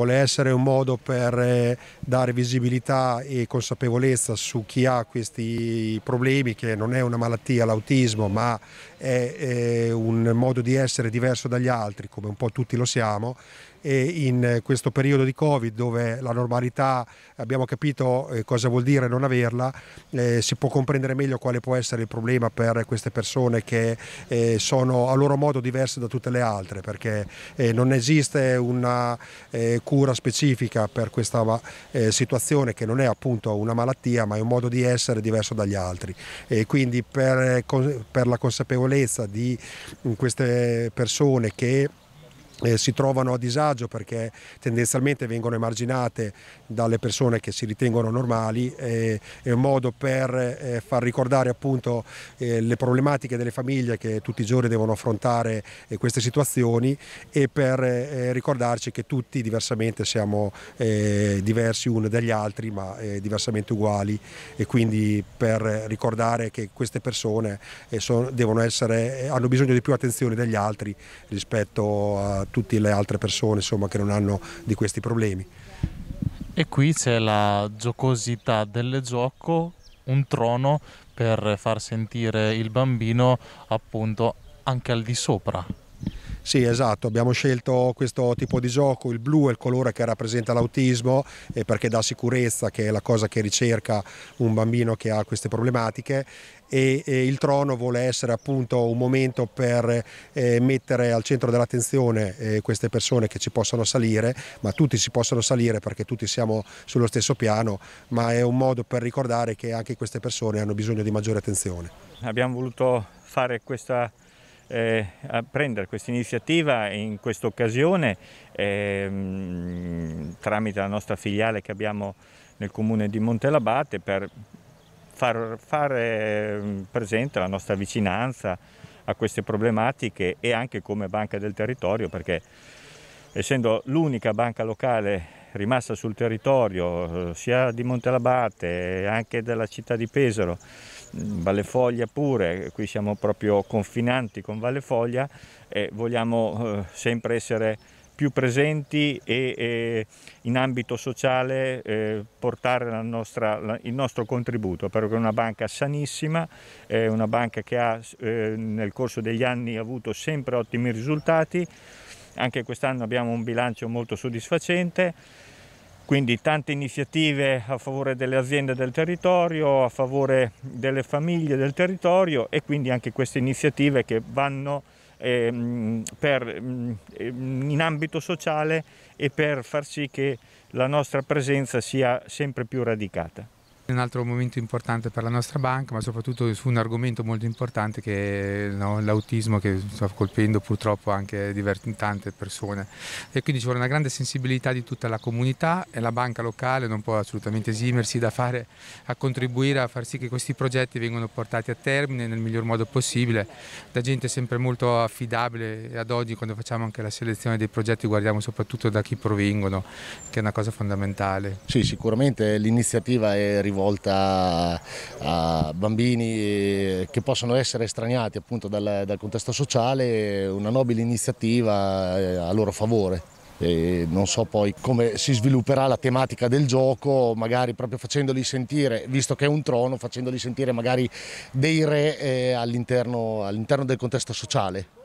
vuole essere un modo per eh, dare visibilità e consapevolezza su chi ha questi problemi, che non è una malattia l'autismo, ma è, è un modo di essere diverso dagli altri, come un po' tutti lo siamo, in eh, questo periodo di Covid dove la normalità abbiamo capito eh, cosa vuol dire non averla, eh, si può comprendere meglio quale può essere il problema per queste persone che sono a loro modo diverse da tutte le altre perché non esiste una cura specifica per questa situazione che non è appunto una malattia ma è un modo di essere diverso dagli altri e quindi per la consapevolezza di mm, queste persone che eh, si trovano a disagio perché tendenzialmente vengono emarginate dalle persone che si ritengono normali, eh, è un modo per eh, far ricordare appunto eh, le problematiche delle famiglie che tutti i giorni devono affrontare eh, queste situazioni e per eh, ricordarci che tutti diversamente siamo diversi uno dagli altri ma diversamente uguali e quindi per ricordare che queste persone sono, essere, hanno bisogno di più attenzione degli altri rispetto a tutte le altre persone insomma, che non hanno di questi problemi. E qui c'è la giocosità del gioco, un trono per far sentire il bambino appunto anche al di sopra sì, esatto, abbiamo scelto questo tipo di gioco, il blu è il colore che rappresenta l'autismo eh, perché dà sicurezza, che è la cosa che ricerca un bambino che ha queste problematiche e, e il trono vuole essere appunto un momento per eh, mettere al centro dell'attenzione eh, queste persone che ci possono salire, ma tutti si possono salire perché tutti siamo sullo stesso piano, ma è un modo per ricordare che anche queste persone hanno bisogno di maggiore attenzione. Abbiamo voluto fare questa eh, a prendere questa iniziativa in questa occasione eh, tramite la nostra filiale che abbiamo nel comune di Montelabate per far, fare ehm, presente la nostra vicinanza a queste problematiche e anche come banca del territorio perché essendo l'unica banca locale rimasta sul territorio eh, sia di Montelabate anche della città di Pesaro, mm, Valle Foglia pure, qui siamo proprio confinanti con Valle Foglia e vogliamo eh, sempre essere più presenti e, e in ambito sociale eh, portare nostra, la, il nostro contributo, perché è una banca sanissima, è una banca che ha eh, nel corso degli anni avuto sempre ottimi risultati. Anche quest'anno abbiamo un bilancio molto soddisfacente, quindi tante iniziative a favore delle aziende del territorio, a favore delle famiglie del territorio e quindi anche queste iniziative che vanno ehm, per, ehm, in ambito sociale e per far sì che la nostra presenza sia sempre più radicata. Un altro momento importante per la nostra banca, ma soprattutto su un argomento molto importante che è no, l'autismo che sta colpendo purtroppo anche tante persone. E quindi ci vuole una grande sensibilità di tutta la comunità e la banca locale non può assolutamente esimersi da fare, a contribuire a far sì che questi progetti vengano portati a termine nel miglior modo possibile, da gente sempre molto affidabile e ad oggi quando facciamo anche la selezione dei progetti guardiamo soprattutto da chi provengono, che è una cosa fondamentale. Sì, sicuramente l'iniziativa è rivolta volta a bambini eh, che possono essere estraniati appunto dal, dal contesto sociale, una nobile iniziativa eh, a loro favore. E non so poi come si svilupperà la tematica del gioco, magari proprio facendoli sentire, visto che è un trono, facendoli sentire magari dei re eh, all'interno all del contesto sociale.